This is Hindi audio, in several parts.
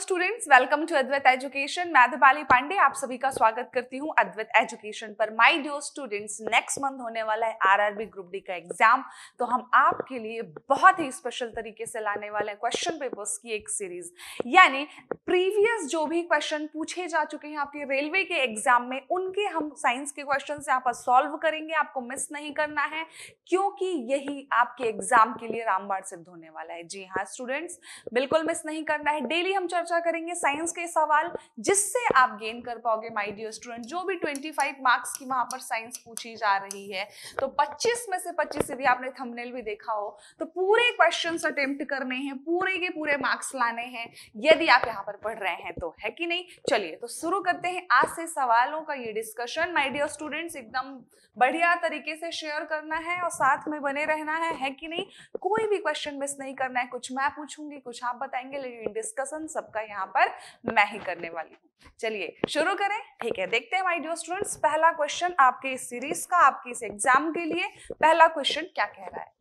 Students welcome to Advait education मैं दीपाली पांडे आप सभी का स्वागत करती हूं अद्वैत एजुकेशन पर my dear students next month होने वाला है आरआरबी ग्रुप डी का एग्जाम तो हम आपके लिए बहुत ही स्पेशल तरीके से लाने वाले हैं क्वेश्चन पेपर्स की एक सीरीज यानी प्रीवियस जो भी क्वेश्चन पूछे जा चुके हैं आपके रेलवे के एग्जाम में उनके हम साइंस के क्वेश्चन यहाँ पर सॉल्व करेंगे आपको मिस नहीं करना है क्योंकि यही आपके एग्जाम के लिए रामबाण सिद्ध होने वाला है जी हाँ स्टूडेंट्स बिल्कुल मिस नहीं करना है डेली हम चर्चा चर्चा करेंगे साइंस के सवाल जिससे आप गेन कर पाओगे माय डियर स्टूडेंट जो भी 25 मार्क्स की वहां पर साइंस पूछी जा रही है तो 25 में से 25 यदि आपने थंबनेल भी देखा हो तो पूरे क्वेश्चन अटेम्प्ट करने हैं पूरे के पूरे मार्क्स लाने हैं यदि आप यहाँ पर पढ़ रहे हैं तो है कि नहीं चलिए तो शुरू करते हैं आज से सवालों का ये डिस्कशन माई डियर स्टूडेंट्स एकदम बढ़िया तरीके से शेयर करना है और साथ में बने रहना है है कि नहीं कोई भी क्वेश्चन मिस नहीं करना है कुछ मैं पूछूंगी कुछ आप बताएंगे लेकिन डिस्कशन सबका यहाँ पर मैं ही करने वाली हूँ चलिए शुरू करें ठीक है देखते हैं माई डियर स्टूडेंट्स पहला क्वेश्चन आपके इस सीरीज का आपके इस एग्जाम के लिए पहला क्वेश्चन क्या कह रहा है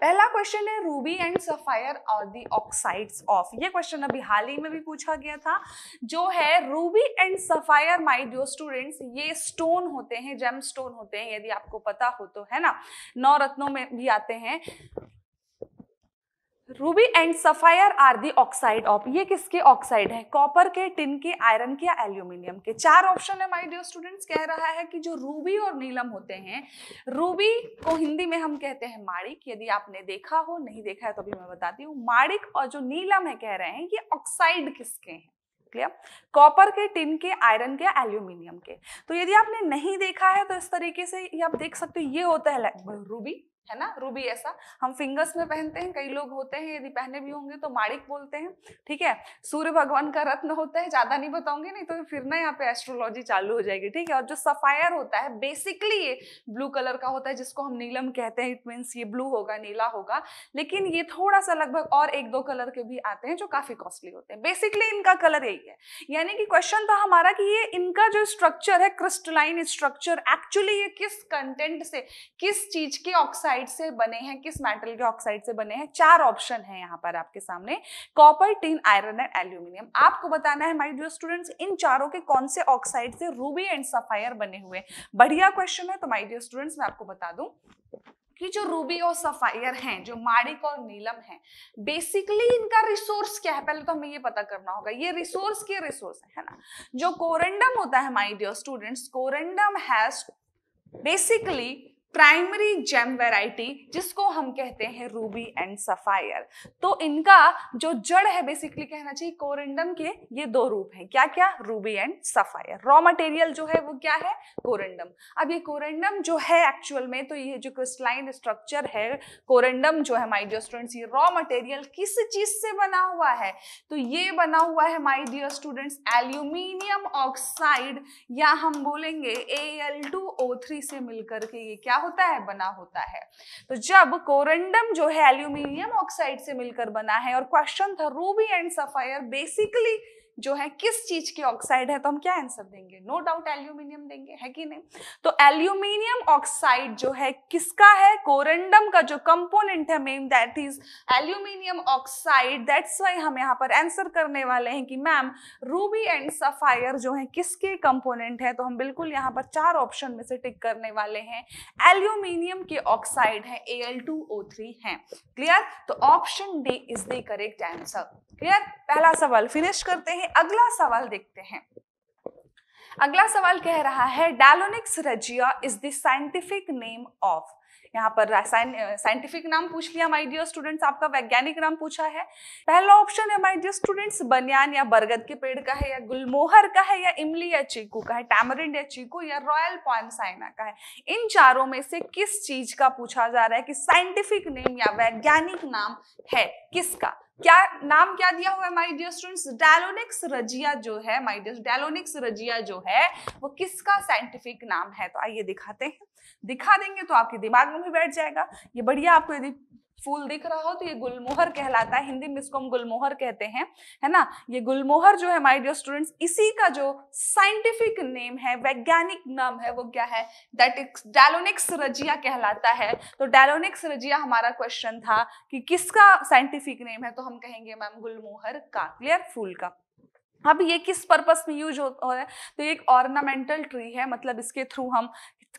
पहला क्वेश्चन है ruby and sapphire are the oxides of ये क्वेश्चन अभी हाल ही में भी पूछा गया था जो है ruby and sapphire my dear students ये स्टोन होते हैं जेम स्टोन होते हैं यदि आपको पता हो तो है ना नौ रत्नों में भी आते हैं ruby and sapphire are the oxide of ये किसके ऑक्साइड है कॉपर के टिन के आयरन के या एल्यूमिनियम के चार ऑप्शन है माय डियर स्टूडेंट्स कह रहा है कि जो रूबी और नीलम होते हैं रूबी को हिंदी में हम कहते हैं माड़िक यदि आपने देखा हो नहीं देखा है तो अभी मैं बताती हूँ माड़िक और जो नीलम है कह रहे हैं ये ऑक्साइड किसके हैं क्लियर कॉपर के टिन के आयरन के एल्यूमिनियम के तो यदि आपने नहीं देखा है तो इस तरीके से ये आप देख सकते हो ये होता है रूबी है ना रूबी ऐसा हम फिंगर्स में पहनते हैं कई लोग होते हैं यदि पहने भी होंगे तो माणिक बोलते हैं ठीक है सूर्य भगवान का रत्न होता है ज्यादा नहीं बताऊंगी नहीं तो फिर ना यहाँ पे एस्ट्रोलॉजी चालू हो जाएगी ठीक है और जो सफायर होता है बेसिकली ये ब्लू कलर का होता है जिसको हम नीलम कहते हैं इट मीन्स ये ब्लू होगा नीला होगा लेकिन ये थोड़ा सा लगभग और एक दो कलर के भी आते हैं जो काफी कॉस्टली होते हैं बेसिकली इनका कलर यही है यानी कि क्वेश्चन था हमारा कि ये इनका जो स्ट्रक्चर है क्रिस्टलाइन स्ट्रक्चर एक्चुअली ये किस कंटेंट से किस चीज के ऑक्साइड ऑक्साइड से बने हैं किस मेटल के ऑक्साइड से बने हैं चार ऑप्शन है यहाँ पर आपके सामने copper tin iron and aluminium आपको बताना है माई डियर स्टूडेंट्स इन चारों के कौन से ऑक्साइड से रूबी एंड सफायर बने हुए बढ़िया क्वेश्चन है तो माई डियर स्टूडेंट्स मैं आपको बता दू कि जो रूबी और सफायर हैं जो माड़िक और नीलम हैं बेसिकली इनका रिसोर्स क्या है पहले तो हमें ये पता करना होगा ये रिसोर्स के रिसोर्स है ना जो कोरेंडम होता है my dear students corundum has basically primary gem variety जिसको हम कहते हैं रूबी एंड सफायर तो इनका जो जड़ है बेसिकली कहना चाहिए कोरेंडम के ये दो रूप हैं क्या क्या ruby and sapphire raw material जो है वो क्या है कोरेंडम अब ये कोरेंडम जो है एक्चुअल में तो ये जो क्रिस्टलाइन स्ट्रक्चर है कोरेंडम जो है माई डियर स्टूडेंट्स ये रॉ मटेरियल किस चीज से बना हुआ है तो ये बना हुआ है my dear students aluminium oxide या हम बोलेंगे ए से मिलकर के ये क्या होता है बना होता है तो जब कोरेंडम जो है एल्यूमिनियम ऑक्साइड से मिलकर बना है और क्वेश्चन था रूबी एंड सफायर बेसिकली जो है किस चीज के ऑक्साइड है तो हम क्या आंसर देंगे नो डाउट एल्यूमिनियम देंगे है कि नहीं तो एल्यूमिनियम ऑक्साइड जो है किसका है कोरेंडम का जो कंपोनेंट है main that is aluminium oxide that's why हम यहाँ पर आंसर करने वाले हैं कि मैम रूबी एंड सफायर जो है किसके कंपोनेंट है तो हम बिल्कुल यहाँ पर चार ऑप्शन में से टिक करने वाले हैं एल्यूमिनियम के ऑक्साइड है ए है क्लियर तो option D is the correct answer clear पहला सवाल फिनिश करते हैं अगला सवाल देखते हैं अगला सवाल कह रहा है Delonix regia is the scientific name of यहाँ पर साइंटिफिक नाम पूछ लिया माय डियर स्टूडेंट्स आपका वैज्ञानिक नाम पूछा है पहला ऑप्शन है माय डियर स्टूडेंट्स बनियान या बरगद के पेड़ का है या गुलमोहर का है या इमली या चीकू का है टैमरिंड या चीकू या रॉयल साइना का है इन चारों में से किस चीज का पूछा जा रहा है कि साइंटिफिक नेम या वैज्ञानिक नाम है किसका क्या नाम क्या दिया हुआ है my dear students Delonix regia जो है माय डियर डायलोनिक्स रजिया जो है वो किसका साइंटिफिक नाम है तो आइए दिखाते हैं दिखा देंगे तो आपके दिमाग में भी बैठ जाएगा ये बढ़िया आपको यदि फूल दिख रहा हो तो ये गुलमोहर कहलाता है हिंदी में इसको हम गुलमोहर कहते हैं है ना ये गुलमोहर जो है माय डियर स्टूडेंट्स इसी का जो साइंटिफिक नेम है वैज्ञानिक नाम है वो क्या है दैट इज डायलोनिक्स रजिया कहलाता है तो डायलोनिक्स रजिया हमारा क्वेश्चन था कि किसका साइंटिफिक नेम है तो हम कहेंगे मैम गुलमोहर का क्लियर फूल का अब ये किस पर्पस में यूज हो, रहा है तो ये एक ऑर्नामेंटल ट्री है मतलब इसके थ्रू हम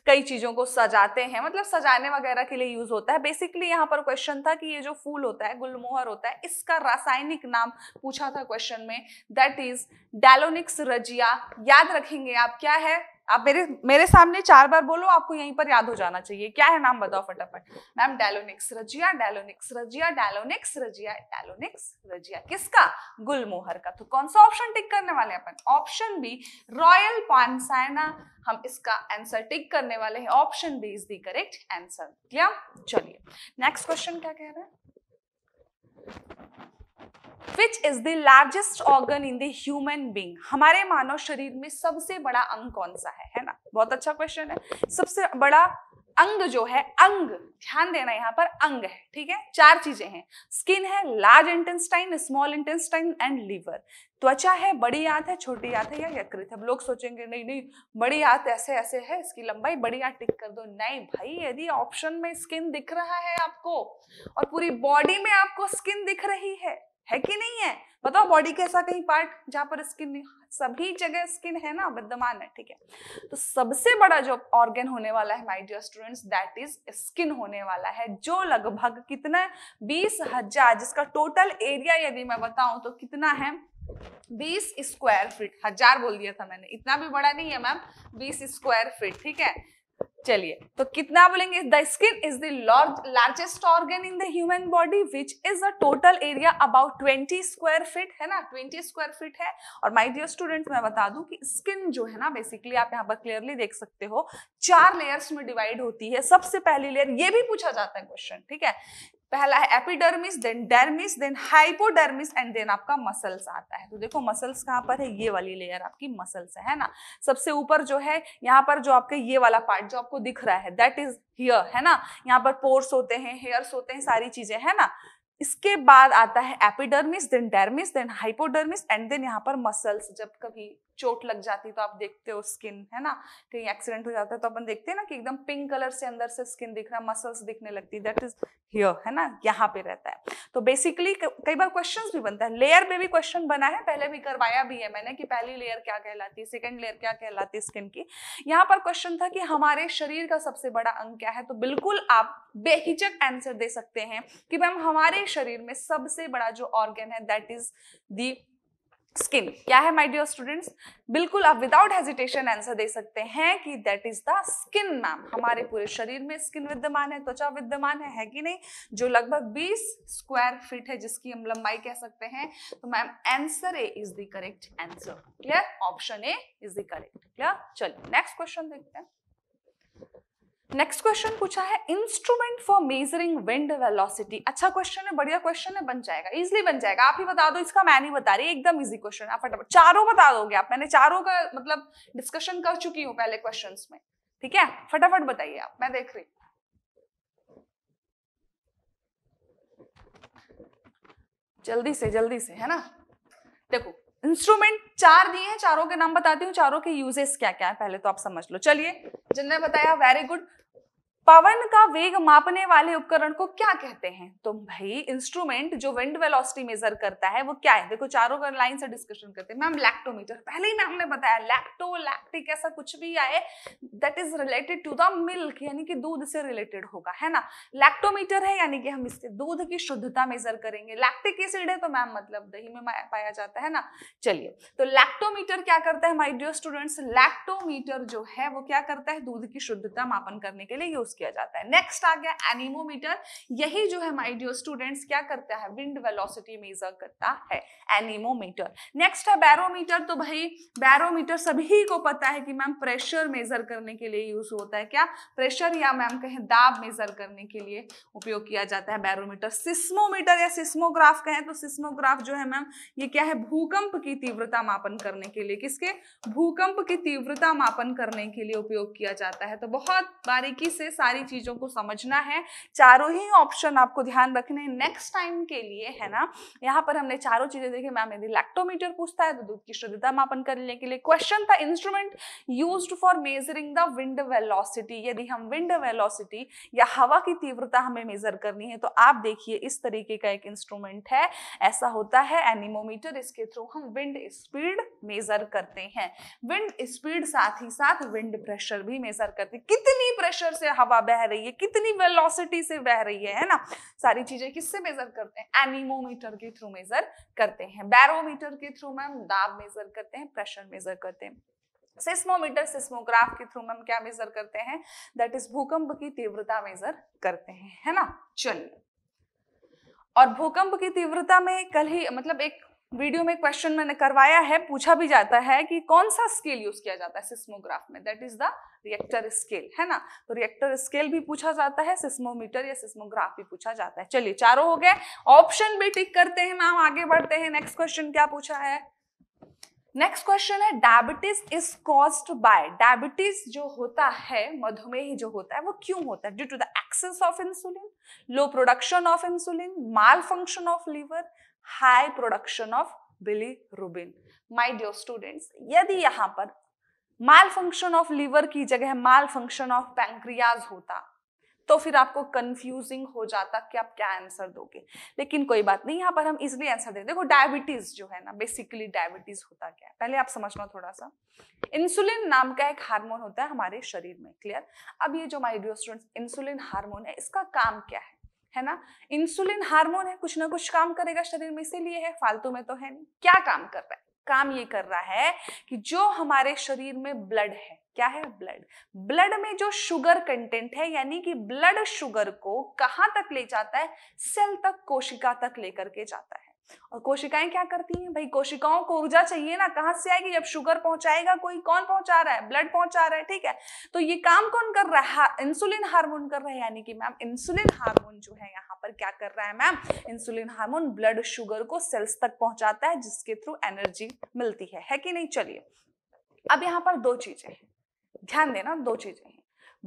कई चीज़ों को सजाते हैं मतलब सजाने वगैरह के लिए यूज़ होता है बेसिकली यहाँ पर क्वेश्चन था कि ये जो फूल होता है गुलमोहर होता है इसका रासायनिक नाम पूछा था क्वेश्चन में दैट इज डेलोनिक्स रजिया याद रखेंगे आप क्या है आप मेरे मेरे सामने चार बार बोलो आपको यहीं पर याद हो जाना चाहिए क्या है नाम बताओ फटाफट ma'am Delonix regia Delonix regia Delonix regia Delonix regia किसका गुलमोहर का तो कौन सा ऑप्शन टिक करने वाले हैं अपन ऑप्शन बी रॉयल पानसायना हम इसका आंसर टिक करने वाले हैं option B is the correct answer clear चलिए नेक्स्ट क्वेश्चन क्या कह रहे हैं which is the largest organ in the human हमारे मानव शरीर में सबसे बड़ा अंग कौन सा है है ना बहुत अच्छा क्वेश्चन है सबसे बड़ा अंग जो है अंग ध्यान देना यहाँ पर अंग है ठीक है चार चीजें हैं स्किन है large intestine small intestine and liver त्वचा है बड़ी आंत है छोटी आंत है या यकृत है लोग सोचेंगे नहीं नहीं बड़ी आंत ऐसे ऐसे है इसकी लंबाई बड़ी आंत टिक कर दो नहीं भाई यदि ऑप्शन में स्किन दिख रहा है आपको और पूरी बॉडी में आपको स्किन दिख रही है है कि नहीं है बताओ बॉडी के ऐसा कहीं पार्ट जहां पर स्किन नहीं सभी जगह स्किन है ना विद्यमान है ठीक है तो सबसे बड़ा जो ऑर्गन होने वाला है my dear students that is skin होने वाला है जो लगभग कितना बीस हजार जिसका टोटल एरिया यदि मैं बताऊं तो कितना है बीस स्क्वायर फीट हजार बोल दिया था मैंने इतना भी बड़ा नहीं है मैम बीस स्क्वायर फीट ठीक है चलिए तो कितना बोलेंगे the skin is the largest organ in the human body which is a total area about twenty square feet है ना ट्वेंटी स्क्वायर फीट है और माय डियर स्टूडेंट मैं बता दूं कि स्किन जो है ना बेसिकली आप यहाँ पर क्लियरली देख सकते हो चार लेयर्स में डिवाइड होती है सबसे पहली लेयर ये भी पूछा जाता है क्वेश्चन ठीक है पहला है epidermis then dermis then hypodermis and then आपका मसल्स आता है तो देखो मसल्स कहाँ पर है ये वाली लेयर आपकी मसल्स है ना सबसे ऊपर जो है यहाँ पर जो आपके ये वाला पार्ट जो आपको दिख रहा है दैट इज हियर है ना यहाँ पर पोर्स होते हैं हेयर्स होते हैं सारी चीजें है ना इसके बाद आता है epidermis then dermis then hypodermis and then यहाँ पर मसल्स जब कभी चोट लग जाती तो आप देखते हो स्किन है ना कहीं एक्सीडेंट हो जाता है तो अपन देखते हैं ना कि एकदम पिंक कलर से अंदर से स्किन दिख रहा मसल्स दिखने लगती दैट इज हियर है ना यहाँ पे रहता है तो बेसिकली कई बार क्वेश्चन भी बनता है लेयर में भी क्वेश्चन बना है पहले भी करवाया भी है मैंने कि पहली लेयर क्या कहलाती है सेकेंड लेयर क्या कहलाती है स्किन की यहाँ पर क्वेश्चन था कि हमारे शरीर का सबसे बड़ा अंग क्या है तो बिल्कुल आप बेहिचक आंसर दे सकते हैं कि मैम हमारे शरीर में सबसे बड़ा जो ऑर्गेन है दैट इज दी स्किन क्या है माय डियर स्टूडेंट्स बिल्कुल आप विदाउट हेजिटेशन आंसर दे सकते हैं कि that is the skin ma'am हमारे पूरे शरीर में स्किन विद्यमान है त्वचा विद्यमान है है कि नहीं जो लगभग 20 स्क्वायर फीट है जिसकी हम लंबाई कह सकते हैं तो ma'am answer A is the correct answer clear option A is the correct clear चलिए नेक्स्ट क्वेश्चन देखते हैं नेक्स्ट क्वेश्चन पूछा है instrument for measuring wind velocity अच्छा क्वेश्चन है बढ़िया क्वेश्चन है बन जाएगा इजिली बन जाएगा आप ही बता दो इसका मैं नहीं बता रही एकदम इजी क्वेश्चन आप फटाफट चारों बता दोगे आप मैंने चारों का मतलब डिस्कशन कर चुकी हूँ पहले क्वेश्चन में ठीक है फटाफट बताइए आप मैं देख रही जल्दी से जल्दी से है ना देखो इंस्ट्रूमेंट चार दिए हैं चारों के नाम बताती हूँ चारों के यूजेस क्या क्या है पहले तो आप समझ लो चलिए जिनने बताया वेरी गुड पवन का वेग मापने वाले उपकरण को क्या कहते हैं तो भाई इंस्ट्रूमेंट जो विंड वेलोसिटी मेजर करता है वो क्या है देखो चारों का लाइन से डिस्कशन करते हैं मैम लैक्टोमीटर पहले ही मैम ने बताया लैक्टो लैक्टिक ऐसा कुछ भी आए that is related to the milk यानी कि दूध से रिलेटेड होगा है ना लैक्टोमीटर है यानी कि हम इसके दूध की शुद्धता मेजर करेंगे लैक्टिक एसिड है तो मैम मतलब दही में पाया जाता है ना चलिए तो लैक्टोमीटर क्या करता है माइडियो स्टूडेंट्स लैक्टोमीटर जो है वो क्या करता है दूध की शुद्धता मापन करने के लिए यूज यूज किया जाता है नेक्स्ट आ गया एनिमोमीटर यही जो है माई डियर स्टूडेंट्स क्या करता है विंड वेलोसिटी मेजर करता है एनिमोमीटर नेक्स्ट है बैरोमीटर तो भाई बैरोमीटर सभी को पता है कि मैम प्रेशर मेजर करने के लिए यूज होता है क्या प्रेशर या मैम कहें दाब मेजर करने के लिए उपयोग किया जाता है बैरोमीटर सिस्मोमीटर या सिस्मोग्राफ कहें तो सिस्मोग्राफ जो है मैम ये क्या है भूकंप की तीव्रता मापन करने के लिए किसके भूकंप की तीव्रता मापन करने के लिए उपयोग किया जाता है तो बहुत बारीकी से सारी चीज़ों को समझना है चारों ही ऑप्शन आपको ध्यान रखने नेक्स्ट टाइम के लिए है ना यहाँ पर हमने चारों चीज़ें देखी मैम यदि लैक्टोमीटर पूछता है तो दूध की शुद्धता मापन करने के लिए क्वेश्चन था instrument use for measuring the wind velocity यदि हम विंड वेलोसिटी या हवा की तीव्रता हमें मेजर करनी है तो आप देखिए इस तरीके का एक इंस्ट्रूमेंट है ऐसा होता है एनिमोमीटर इसके थ्रू हम विंड स्पीड मेजर करते हैं विंड स्पीड साथ ही साथ विंड प्रेशर भी मेजर करते हैं कितनी प्रेशर से हवा हवा बह रही है कितनी वेलोसिटी से बह रही है है ना सारी चीजें किससे मेजर करते हैं एनिमोमीटर के थ्रू मेजर करते हैं बैरोमीटर के थ्रू मैम दाब मेजर करते हैं प्रेशर मेजर करते हैं सिस्मोमीटर सिस्मोग्राफ के थ्रू हम क्या मेजर करते हैं दैट इज भूकंप की तीव्रता मेजर करते हैं है ना चलिए और भूकंप की तीव्रता में कल ही मतलब एक वीडियो में क्वेश्चन मैंने करवाया है पूछा भी जाता है कि कौन सा स्केल यूज किया जाता है सिस्मोग्राफ में that is the Richter scale है ना तो रिएक्टर स्केल भी पूछा जाता है सिस्मोमीटर या सिस्मोग्राफ भी पूछा जाता है चलिए चारों हो गए ऑप्शन भी टिक करते हैं मैम आगे बढ़ते हैं नेक्स्ट क्वेश्चन क्या पूछा है नेक्स्ट क्वेश्चन है diabetes is caused by diabetes जो होता है मधुमेह जो होता है वो क्यों होता है due to the excess of insulin low production of insulin malfunction of liver production of बिली bilirubin. माई डियर स्टूडेंट्स यदि यहाँ पर माल फंक्शन ऑफ लीवर की जगह माल फंक्शन ऑफ पैंक्रियाज होता तो फिर आपको कंफ्यूजिंग हो जाता कि आप क्या आंसर दोगे लेकिन कोई बात नहीं यहाँ पर हम इसलिए आंसर दे देखो डायबिटीज जो है ना बेसिकली डायबिटीज होता क्या है पहले आप समझना थोड़ा सा इंसुलिन नाम का एक हार्मोन होता है हमारे शरीर में क्लियर अब ये जो माइडियो स्टूडेंट इंसुलिन हार्मोन है इसका काम क्या है है ना इंसुलिन हार्मोन है कुछ ना कुछ काम करेगा शरीर में इसीलिए है फालतू में तो है नहीं क्या काम कर रहा है काम ये कर रहा है कि जो हमारे शरीर में ब्लड है क्या है ब्लड ब्लड में जो शुगर कंटेंट है यानी कि ब्लड शुगर को कहां तक ले जाता है सेल तक कोशिका तक लेकर के जाता है और कोशिकाएं क्या करती हैं भाई कोशिकाओं को ऊर्जा चाहिए ना कहां से आएगी जब शुगर पहुंचाएगा कोई कौन पहुंचा रहा है ब्लड पहुंचा रहा है ठीक है तो ये काम कौन कर रहा है इंसुलिन हार्मोन कर रहा है यानी कि मैम इंसुलिन हार्मोन जो है यहाँ पर क्या कर रहा है ma'am insulin hormone blood sugar को सेल्स तक पहुंचाता है जिसके थ्रू एनर्जी मिलती है, है कि नहीं चलिए अब यहाँ पर दो चीजें हैं ध्यान देना दो चीजें हैं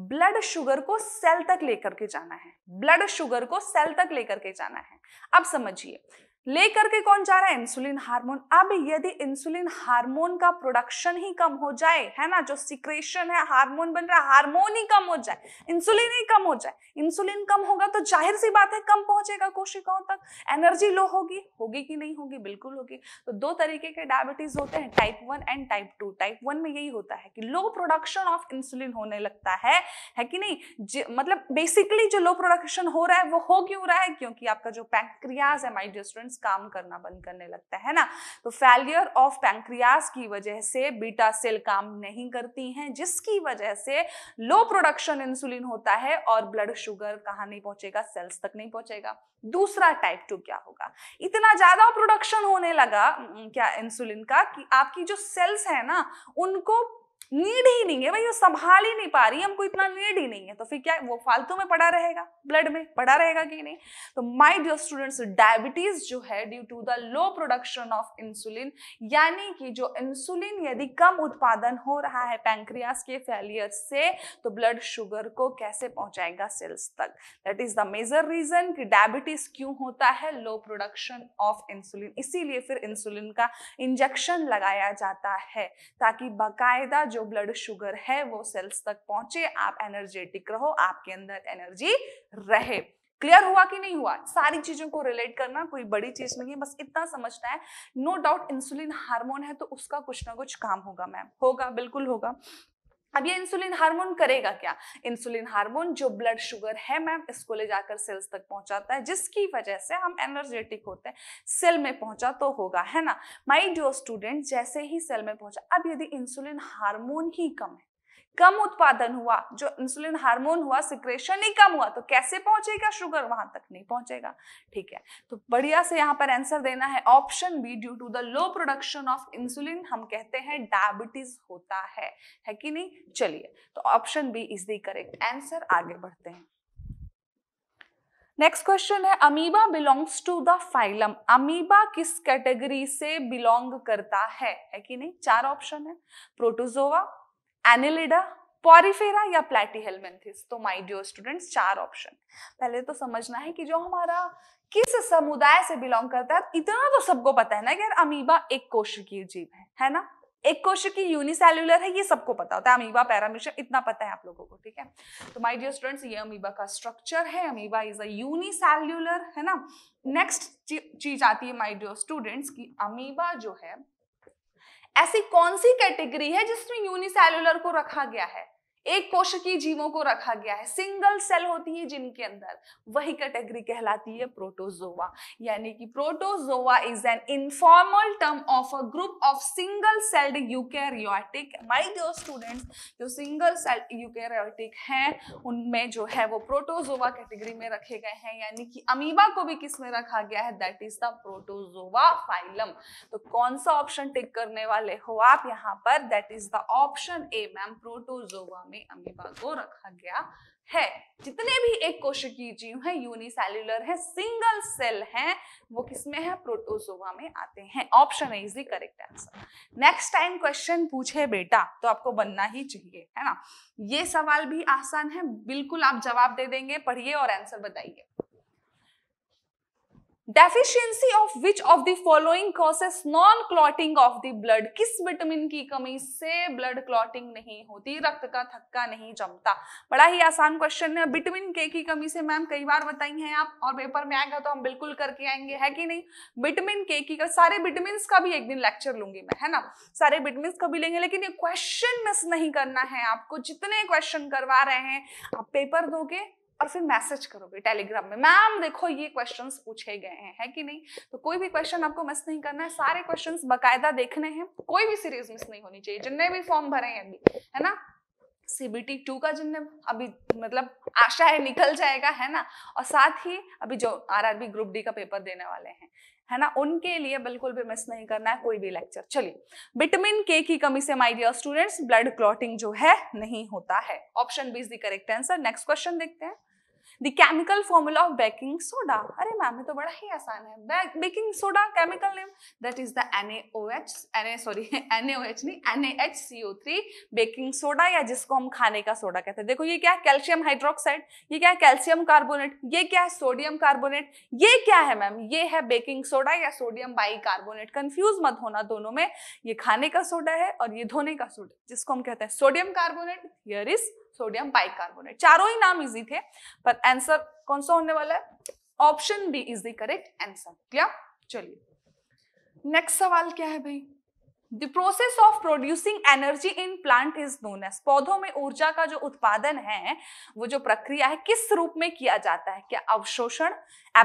ब्लड शुगर को सेल तक लेकर के जाना है ब्लड शुगर को सेल तक लेकर के जाना है अब समझिए लेकर के कौन जा रहा है इंसुलिन हार्मोन अब यदि इंसुलिन हार्मोन का प्रोडक्शन ही कम हो जाए है ना जो सिक्रेशन है हार्मोन बन रहा है हार्मोन ही कम हो जाए इंसुलिन ही कम हो जाए इंसुलिन कम होगा तो जाहिर सी बात है कम पहुंचेगा कोशिकाओं तक एनर्जी लो होगी होगी कि नहीं होगी बिल्कुल होगी तो दो तरीके के डायबिटीज होते हैं type one and type two type one में यही होता है कि लो प्रोडक्शन ऑफ इंसुलिन होने लगता है है कि नहीं मतलब बेसिकली जो लो प्रोडक्शन हो रहा है वो हो क्यों रहा है क्योंकि आपका जो पैंक्रियाज है माइजेस्ट्रेंट सेल्स काम करना बंद करने लगता है ना तो फेलियर ऑफ पैंक्रियास की वजह से बीटा सेल काम नहीं करती हैं जिसकी वजह से लो प्रोडक्शन इंसुलिन होता है और ब्लड शुगर कहाँ नहीं पहुंचेगा सेल्स तक नहीं पहुंचेगा दूसरा टाइप टू क्या होगा इतना ज्यादा प्रोडक्शन होने लगा क्या इंसुलिन का कि आपकी जो सेल्स है ना उनको नीड ही नहीं है भाई वो संभाल ही नहीं पा रही हमको इतना नीड ही नहीं है तो फिर क्या वो फालतू में पड़ा रहेगा ब्लड में पड़ा रहेगा कि नहीं तो माय डियर स्टूडेंट्स डायबिटीज जो है due to the low production of insulin यानी कि जो इंसुलिन यदि कम उत्पादन हो रहा है पैंक्रियास के फेलियर से तो ब्लड शुगर को कैसे पहुंचाएगा सेल्स तक that is the major reason कि डायबिटीज क्यों होता है लो प्रोडक्शन ऑफ इंसुलिन इसीलिए फिर इंसुलिन का इंजेक्शन लगाया जाता है ताकि बाकायदा जो ब्लड शुगर है वो सेल्स तक पहुंचे आप एनर्जेटिक रहो आपके अंदर एनर्जी रहे क्लियर हुआ कि नहीं हुआ सारी चीजों को रिलेट करना कोई बड़ी चीज नहीं है बस इतना समझना है नो डाउट इंसुलिन हार्मोन है तो उसका कुछ ना कुछ काम होगा मैम होगा बिल्कुल होगा अब ये इंसुलिन हार्मोन करेगा क्या इंसुलिन हार्मोन जो ब्लड शुगर है मैम इसको ले जाकर सेल्स तक पहुंचाता है जिसकी वजह से हम एनर्जेटिक होते हैं सेल में पहुंचा तो होगा है ना माई डियर स्टूडेंट जैसे ही सेल में पहुंचा अब यदि इंसुलिन हार्मोन ही कम है कम उत्पादन हुआ जो इंसुलिन हार्मोन हुआ सिक्रेशन ही कम हुआ तो कैसे पहुंचेगा शुगर वहां तक नहीं पहुंचेगा ठीक है तो बढ़िया से यहाँ पर आंसर देना है option B due to the low production of insulin हम कहते हैं डायबिटीज होता है है कि नहीं चलिए तो option B is the correct answer आगे बढ़ते हैं नेक्स्ट क्वेश्चन है amoeba belongs to the phylum amoeba किस कैटेगरी से बिलोंग करता है है कि नहीं चार ऑप्शन है प्रोटोजोवा एनिलिडा पॉरीफेरा या प्लेटीहेलमेंथिस तो माय डियर स्टूडेंट्स चार ऑप्शन पहले तो समझना है कि जो हमारा किस समुदाय से बिलोंग करता है इतना तो सबको पता है ना कि अमीबा एक कोशिकीय जीव है है ना एक कोशिकीय यूनिसेल्युलर है ये सबको पता होता है अमीबा पैरामीशन इतना पता है आप लोगों को ठीक है तो माय डियर स्टूडेंट्स ये अमीबा का स्ट्रक्चर है अमीबा इज अ यूनिसेल्युलर है ना नेक्स्ट चीज आती है माय डियर स्टूडेंट्स की अमीबा जो है ऐसी कौन सी कैटेगरी है जिसमें यूनिसेलुलर को रखा गया है एक कोशिकी जीवों को रखा गया है सिंगल सेल होती है जिनके अंदर वही कैटेगरी कहलाती है प्रोटोजोवा यानी कि protozoa is an informal term of a group of single celled eukaryotic my dear students जो सिंगल सेल्ड यूकैरियोटिक हैं उनमें जो है वो प्रोटोजोवा कैटेगरी में रखे गए हैं यानी कि अमीबा को भी किस में रखा गया है that is the protozoa phylum तो कौन सा ऑप्शन टिक करने वाले हो आप यहाँ पर that is the option A ma'am protozoa में में अमीबा को रखा गया है जितने भी एक कोशिकीय जीव हैं यूनिसेल्युलर हैं सिंगल सेल हैं वो किसमें है प्रोटोजोवा में आते हैं ऑप्शन है is correct answer next time question पूछे बेटा तो आपको बनना ही चाहिए है ना ये सवाल भी आसान है बिल्कुल आप जवाब दे देंगे पढ़िए और आंसर बताइए deficiency of which of the following causes non clotting of the blood किस विटामिन की कमी से ब्लड क्लॉटिंग नहीं होती रक्त का थक्का नहीं जमता बड़ा ही आसान क्वेश्चन है विटामिन के की कमी से मैम कई बार बताई हैं आप और पेपर में आएगा तो हम बिल्कुल करके आएंगे है कि नहीं विटामिन के की कर, सारे विटामिन का भी एक दिन लेक्चर लूंगी मैं है ना सारे विटामिन का भी लेंगे लेकिन ये क्वेश्चन मिस नहीं करना है आपको जितने क्वेश्चन करवा रहे हैं आप पेपर दोगे और फिर मैसेज करोगे टेलीग्राम में मैम देखो ये क्वेश्चन पूछे गए हैं है कि नहीं तो कोई भी क्वेश्चन आपको मिस नहीं करना है सारे क्वेश्चन बाकायदा देखने हैं कोई भी सीरीज मिस नहीं होनी चाहिए जितने भी फॉर्म भरे हैं अभी है ना सीबीटी टू का जिनने अभी मतलब आशा है निकल जाएगा है ना और साथ ही अभी जो आरआरबी ग्रुप डी का पेपर देने वाले हैं है ना उनके लिए बिल्कुल भी मिस नहीं करना है कोई भी लेक्चर चलिए विटामिन के की कमी से my dear students blood clotting जो है नहीं होता है option B is the correct answer next question देखते हैं the chemical formula of baking soda अरे मैम ये तो बड़ा ही आसान है baking soda chemical name that is the N A sorry H नहीं थ्री बेकिंग सोडा या जिसको हम खाने का सोडा कहते हैं देखो ये क्या है कैल्शियम हाइड्रोक्साइड ये क्या है कैल्शियम कार्बोनेट ये क्या है सोडियम कार्बोनेट ये क्या है मैम ये है बेकिंग सोडा या सोडियम बाई कार्बोनेट कन्फ्यूज मत होना दोनों में ये खाने का सोडा है और ये धोने का सोडा जिसको हम कहते हैं sodium carbonate here is sodium bicarbonate चारों ही नाम इजी थे पर आंसर कौन सा होने वाला है option B is the correct answer clear चलिए नेक्स्ट सवाल क्या है भाई the process of producing energy in plant is known as पौधों में ऊर्जा का जो उत्पादन है वो जो प्रक्रिया है किस रूप में किया जाता है क्या अवशोषण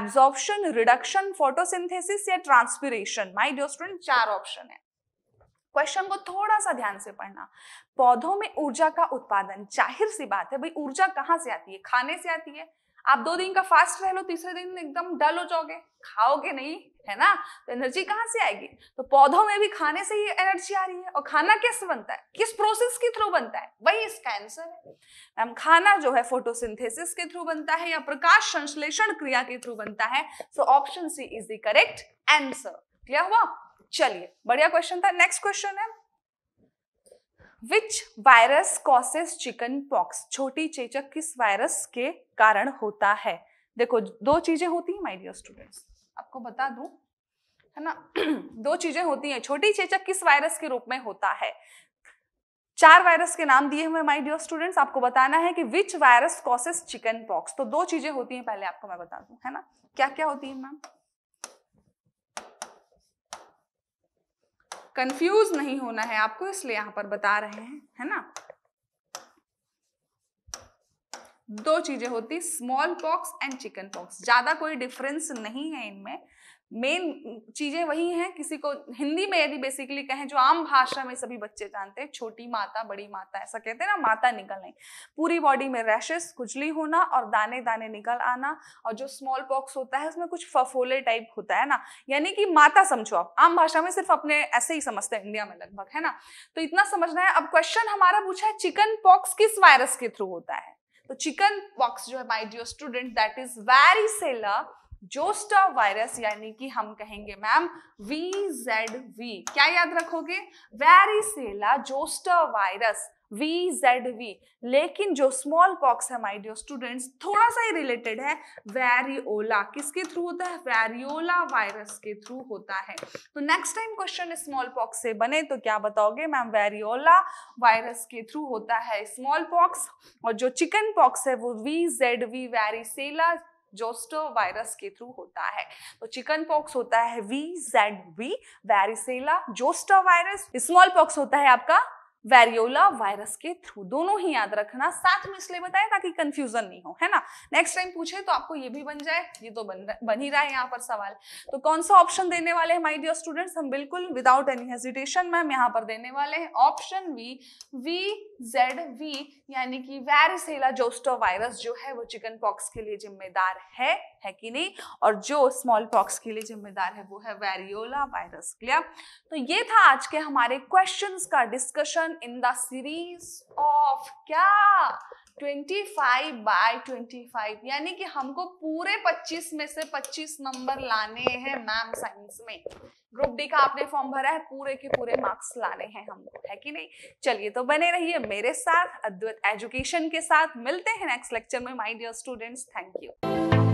एब्जॉर्प्शन रिडक्शन फोटोसिंथेसिस या ट्रांसपीरेशन माई डियर स्टूडेंट चार ऑप्शन है क्वेश्चन को थोड़ा सा ध्यान से पढ़ना पौधों में ऊर्जा का उत्पादन जाहिर सी बात है भाई ऊर्जा कहाँ से आती है खाने से आती है आप दो दिन का फास्ट रह लो तीसरे दिन एकदम डल हो जाओगे खाओगे नहीं है ना तो एनर्जी कहाँ से आएगी तो पौधों में भी खाने से ही एनर्जी आ रही है और खाना कैसे बनता है किस प्रोसेस के थ्रू बनता है वही इसका आंसर है मैम खाना जो है फोटोसिंथेसिस के थ्रू बनता है या प्रकाश संश्लेषण क्रिया के थ्रू बनता है so option C is the correct answer clear हुआ चलिए बढ़िया क्वेश्चन था नेक्स्ट क्वेश्चन है which virus causes chickenpox छोटी चेचक किस वायरस के कारण होता है देखो दो चीजें होती हैं माय डियर स्टूडेंट्स आपको बता दूं है ना दो चीजें होती हैं छोटी चेचक किस वायरस के रूप में होता है चार वायरस के नाम दिए हुए माय डियर स्टूडेंट्स आपको बताना है कि which virus causes chickenpox तो दो चीजें होती हैं पहले आपको मैं बता दूं है ना क्या क्या होती है मैम कंफ्यूज नहीं होना है आपको इसलिए यहां पर बता रहे हैं है ना दो चीजें होती smallpox and chickenpox ज्यादा कोई डिफरेंस नहीं है इनमें मेन चीजें वही हैं किसी को हिंदी में यदि बेसिकली कहें जो आम भाषा में सभी बच्चे जानते हैं छोटी माता बड़ी माता ऐसा कहते हैं ना माता निकल नहीं पूरी बॉडी में रैशेस खुजली होना और दाने दाने निकल आना और जो स्मॉल पॉक्स होता है उसमें कुछ फफोले टाइप होता है ना यानी कि माता समझो आप आम भाषा में सिर्फ अपने ऐसे ही समझते हैं इंडिया में लगभग है ना तो इतना समझना है अब क्वेश्चन हमारा पूछा है चिकन पॉक्स किस वायरस के थ्रू होता है तो चिकन पॉक्स जो है my dear student that is वेरी सेलर जोस्टा वायरस यानी कि हम कहेंगे मैम वी जेड वी क्या याद रखोगे varicella zoster virus V Z V लेकिन जो स्मॉल पॉक्स है माई डियर स्टूडेंट्स थोड़ा सा ही रिलेटेड है वेरियोला किसके थ्रू होता है वेरियोला वायरस के थ्रू होता है तो next time question smallpox से बने तो क्या बताओगे मैम वेरियोला वायरस के थ्रू होता है स्मॉल पॉक्स और जो चिकन पॉक्स है वो V Z V varicella zoster virus के थ्रू होता है तो चिकन पॉक्स होता है V Z V varicella zoster virus smallpox होता है आपका वेरियोला वायरस के थ्रू दोनों ही याद रखना साथ में इसलिए बताएं ताकि कंफ्यूजन नहीं हो है ना नेक्स्ट टाइम पूछे तो आपको ये भी बन जाए ये तो बन बन ही रहा है यहाँ पर सवाल तो कौन सा ऑप्शन देने वाले हैं माई डियर स्टूडेंट्स हम बिल्कुल विदाउट एनी हेजिटेशन मैम यहाँ पर देने वाले हैं option V V Z V यानी कि वेरिसेला जोस्टो वायरस जो है वो चिकन पॉक्स के लिए जिम्मेदार है है कि नहीं और जो स्मॉल पॉक्स के लिए जिम्मेदार है वो है वेरियोला वायरस क्लियर तो ये था आज के हमारे क्वेश्चन का discussion in the series of क्या 25 by 25 यानी कि हमको पूरे 25 में से 25 नंबर लाने हैं मैम साइंस में ग्रुप डी का आपने फॉर्म भरा है पूरे के पूरे मार्क्स लाने हैं हमको है कि नहीं चलिए तो बने रहिए मेरे साथ अद्वैत एजुकेशन के साथ मिलते हैं नेक्स्ट लेक्चर में my dear students thank you